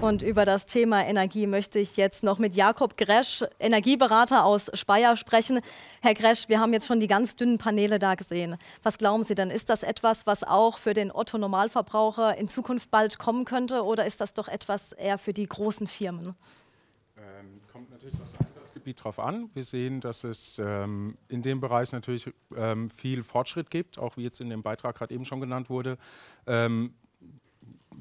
Und über das Thema Energie möchte ich jetzt noch mit Jakob Gresch, Energieberater aus Speyer, sprechen. Herr Gresch, wir haben jetzt schon die ganz dünnen Paneele da gesehen. Was glauben Sie denn? Ist das etwas, was auch für den Otto-Normalverbraucher in Zukunft bald kommen könnte oder ist das doch etwas eher für die großen Firmen? Ähm, kommt natürlich aufs Einsatzgebiet drauf an. Wir sehen, dass es ähm, in dem Bereich natürlich ähm, viel Fortschritt gibt, auch wie jetzt in dem Beitrag gerade eben schon genannt wurde ähm,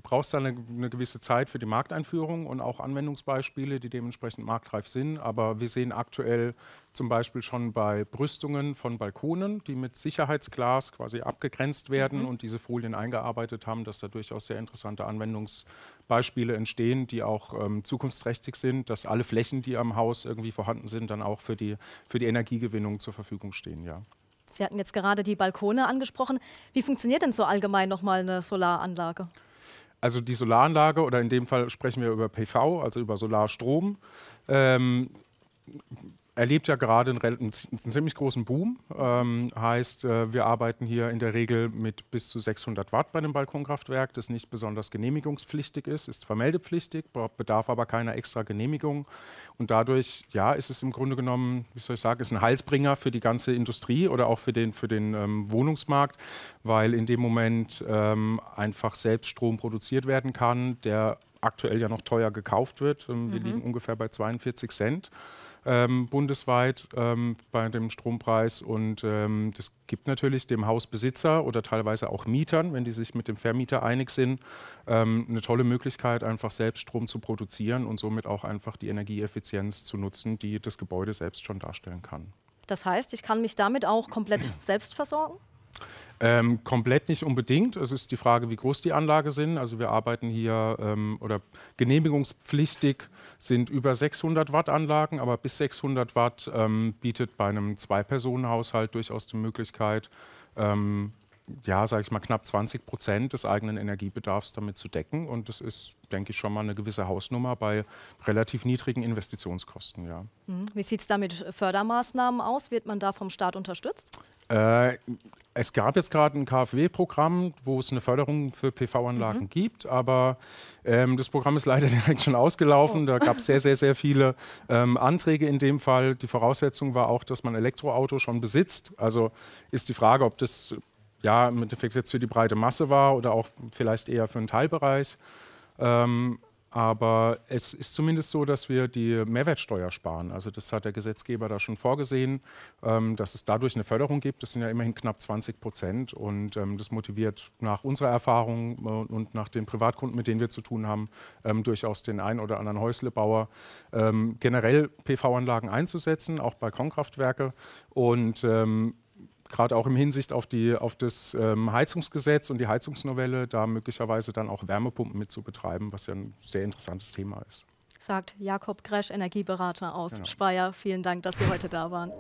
brauchst dann eine, eine, gewisse Zeit für die Markteinführung und auch Anwendungsbeispiele, die dementsprechend marktreif sind. Aber wir sehen aktuell zum Beispiel schon bei Brüstungen von Balkonen, die mit Sicherheitsglas quasi abgegrenzt werden mhm. und diese Folien eingearbeitet haben, dass da durchaus sehr interessante Anwendungsbeispiele entstehen, die auch ähm, zukunftsträchtig sind, dass alle Flächen, die am Haus irgendwie vorhanden sind, dann auch für die, für die Energiegewinnung zur Verfügung stehen. Ja. Sie hatten jetzt gerade die Balkone angesprochen. Wie funktioniert denn so allgemein nochmal eine Solaranlage? also die Solaranlage oder in dem Fall sprechen wir über PV, also über Solarstrom, ähm, erlebt ja gerade einen, einen, ziemlich großen Boom. Ähm, heißt, äh, wir arbeiten hier in der Regel mit bis zu 600 Watt bei einem Balkonkraftwerk, das nicht besonders genehmigungspflichtig ist, ist vermeldepflichtig, bedarf aber keiner extra Genehmigung. Und dadurch, ja, ist es im Grunde genommen, wie soll ich sagen, ist ein Halsbringer für die ganze Industrie oder auch für den, für den ähm, Wohnungsmarkt, weil in dem Moment ähm, einfach selbst Strom produziert werden kann, der aktuell ja noch teuer gekauft wird. Ähm, wir mhm. liegen ungefähr bei 42 Cent ähm, bundesweit ähm, bei dem Strompreis. Und ähm, das gibt natürlich dem Hausbesitzer oder teilweise auch Mietern, wenn die sich mit dem Vermieter einig sind, ähm, eine tolle Möglichkeit, einfach selbst Strom zu produzieren und somit auch einfach die Energieeffizienz zu nutzen, die das Gebäude selbst schon darstellen kann. Das heißt, ich kann mich damit auch komplett selbst versorgen? Ähm, komplett nicht unbedingt. Es ist die Frage, wie groß die Anlage sind. Also wir arbeiten hier ähm, oder genehmigungspflichtig sind über 600 Watt Anlagen, aber bis 600 Watt ähm, bietet bei einem Zwei-Personen-Haushalt durchaus die Möglichkeit, ähm, ja, sage ich mal, knapp 20 Prozent des eigenen Energiebedarfs damit zu decken. Und das ist, denke ich, schon mal eine gewisse Hausnummer bei relativ niedrigen Investitionskosten. Ja. Mhm. Wie sieht es da mit Fördermaßnahmen aus? Wird man da vom Staat unterstützt? Äh, es gab jetzt gerade ein KfW-Programm, wo es eine Förderung für PV-Anlagen mhm. gibt, aber ähm, das Programm ist leider direkt schon ausgelaufen. Oh. Da gab es sehr, sehr, sehr viele ähm, Anträge in dem Fall. Die Voraussetzung war auch, dass man Elektroauto schon besitzt. Also ist die Frage, ob das ja im Endeffekt jetzt für die breite Masse war oder auch vielleicht eher für einen Teilbereich. Ähm, aber es ist zumindest so, dass wir die Mehrwertsteuer sparen. Also das hat der Gesetzgeber da schon vorgesehen, ähm, dass es dadurch eine Förderung gibt. Das sind ja immerhin knapp 20 Prozent. Und ähm, das motiviert nach unserer Erfahrung äh, und nach den Privatkunden, mit denen wir zu tun haben, ähm, durchaus den einen oder anderen Häuslebauer, generell PV-Anlagen einzusetzen, auch bei Balkonkraftwerke. Und gerade auch im Hinsicht auf, die, auf das ähm, Heizungsgesetz und die Heizungsnovelle, da möglicherweise dann auch Wärmepumpen mit zu betreiben, was ja ein sehr interessantes Thema ist. Sagt Jakob Gresch, Energieberater aus genau. Speyer. Vielen Dank, dass Sie heute da waren.